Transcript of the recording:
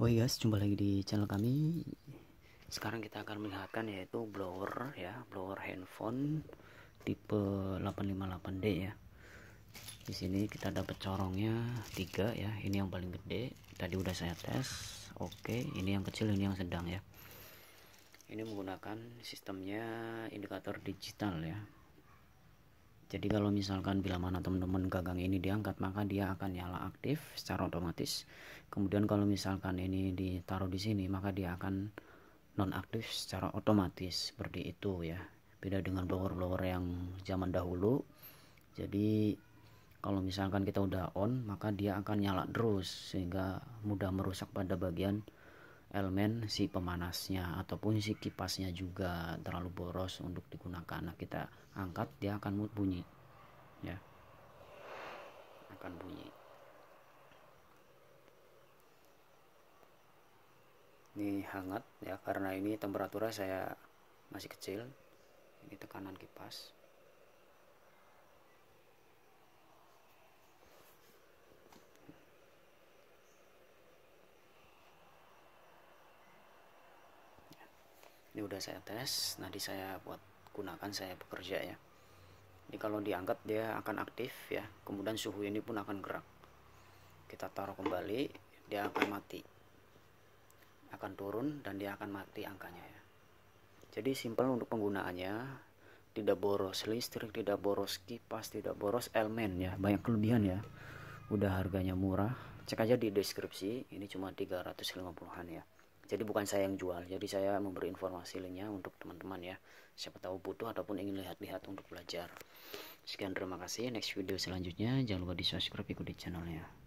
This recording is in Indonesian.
Oke oh iya, guys, jumpa lagi di channel kami. Sekarang kita akan melihatkan yaitu blower ya, blower handphone tipe 858D ya. Di sini kita dapat corongnya 3 ya. Ini yang paling gede. Tadi udah saya tes. Oke, ini yang kecil, ini yang sedang ya. Ini menggunakan sistemnya indikator digital ya jadi kalau misalkan bila mana teman-teman gagang ini diangkat maka dia akan nyala aktif secara otomatis kemudian kalau misalkan ini ditaruh di sini maka dia akan non aktif secara otomatis seperti itu ya beda dengan blower blower yang zaman dahulu jadi kalau misalkan kita udah on maka dia akan nyala terus sehingga mudah merusak pada bagian elemen si pemanasnya ataupun si kipasnya juga terlalu boros untuk digunakan nah kita angkat dia akan bunyi ya akan bunyi ini hangat ya karena ini temperaturnya saya masih kecil ini tekanan kipas ini udah saya tes nanti saya buat gunakan saya bekerja ya ini kalau diangkat dia akan aktif ya kemudian suhu ini pun akan gerak kita taruh kembali dia akan mati akan turun dan dia akan mati angkanya ya jadi simpel untuk penggunaannya tidak boros listrik tidak boros kipas tidak boros elemen ya banyak kelebihan ya udah harganya murah cek aja di deskripsi ini cuma 350an ya jadi bukan saya yang jual jadi saya memberi informasi linknya untuk teman-teman ya siapa tahu butuh ataupun ingin lihat-lihat untuk belajar sekian terima kasih next video selanjutnya jangan lupa di subscribe ikuti channelnya